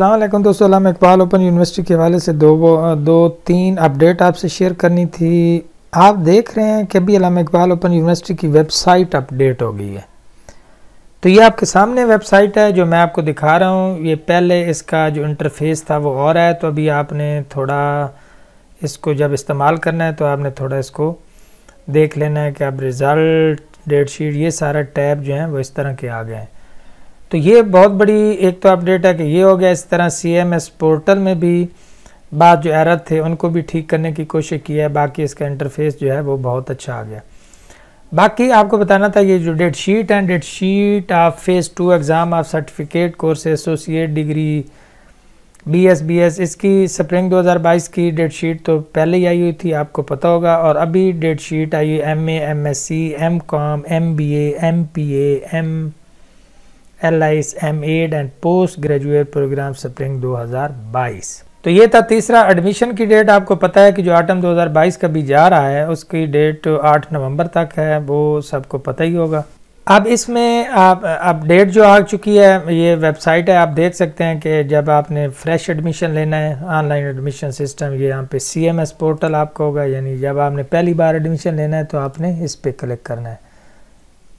अल्लाम दोस्तों अलाम Iqbal open university के हवाले से दो दो तीन अपडेट आपसे शेयर करनी थी आप देख रहे हैं कि अभी अलाम इकबाल ओपन यूनिवर्सिटी की वेबसाइट अपडेट हो गई है तो ये आपके सामने वेबसाइट है जो मैं आपको दिखा रहा हूँ ये पहले इसका जो इंटरफेस था वो और है तो अभी आपने थोड़ा इसको जब इस्तेमाल करना है तो आपने थोड़ा इसको देख लेना है कि अब रिज़ल्ट डेट शीट ये सारा टैब जो हैं वो इस तरह के आ गए हैं तो ये बहुत बड़ी एक तो अपडेट है कि ये हो गया इस तरह सीएमएस पोर्टल में भी बात जो एरर थे उनको भी ठीक करने की कोशिश की है बाकी इसका इंटरफेस जो है वो बहुत अच्छा आ गया बाकी आपको बताना था ये जो date sheet and date sheet of phase two exam of certificate course associate degree B S B S इसकी स्प्रिंग 2022 की डेट शीट तो पहले ही आई हुई थी आपको पता होगा और अभी डेट शीट आई हुई M A M S C M com M B M P M L I M Ed and post graduate program spring 2022 तो ये था तीसरा एडमिशन की डेट आपको पता है कि जो आटम 2022 का भी जा रहा है उसकी डेट 8 नवंबर तक है वो सबको पता ही होगा अब इसमें आप अपडेट जो आ चुकी है ये वेबसाइट है आप देख सकते हैं कि जब आपने फ्रेश एडमिशन लेना है ऑनलाइन एडमिशन सिस्टम ये यहाँ पे सी एम एस पोर्टल आपको होगा यानी जब आपने पहली बार एडमिशन लेना है तो आपने इस पर क्लिक करना है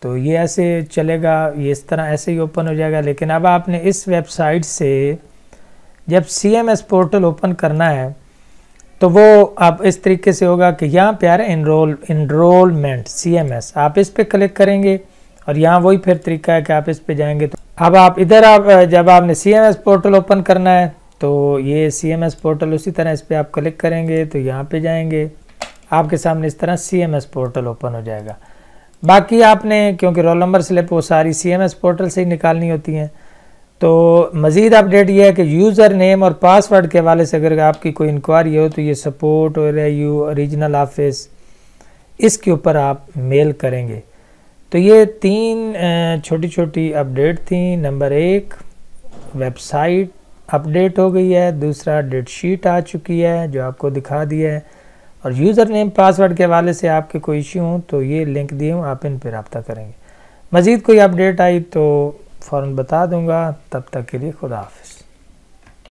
तो ये ऐसे चलेगा ये इस तरह ऐसे ही ओपन हो जाएगा लेकिन अब आपने इस वेबसाइट से जब C M S portal open करना है तो वो आप इस तरीके से होगा कि यहाँ पे आ रहा है enrol enrolment C M S आप इस पर क्लिक करेंगे और यहाँ वही फिर तरीका है कि आप इस पर जाएंगे तो अब आप इधर आप जब आपने C M S portal open करना है तो ये सी एम एस पोर्टल उसी तरह इस पर आप क्लिक करेंगे तो यहाँ पे जाएंगे आपके सामने इस तरह C M S portal open हो जाएगा बाकी आपने क्योंकि रोल नंबर स्लिप वो सारी एस पोर्टल से ही निकालनी होती हैं तो मज़ीद अपडेट यह है कि यूज़र नेम और पासवर्ड के हवाले से अगर आपकी कोई इंक्वायरी हो तो ये सपोर्ट और यू रीजनल ऑफिस इसके ऊपर आप मेल करेंगे तो ये तीन छोटी छोटी अपडेट थी नंबर एक वेबसाइट अपडेट हो गई है दूसरा डेट शीट आ चुकी है जो आपको दिखा दिया है और यूज़र नेम पासवर्ड के हवाले से आपके कोई इश्यू हों तो ये लिंक दिए हूँ आप इन पर रबता करेंगे मज़ीद कोई अपडेट आई तो फ़ौर बता दूँगा तब तक के लिए खुदा हाफ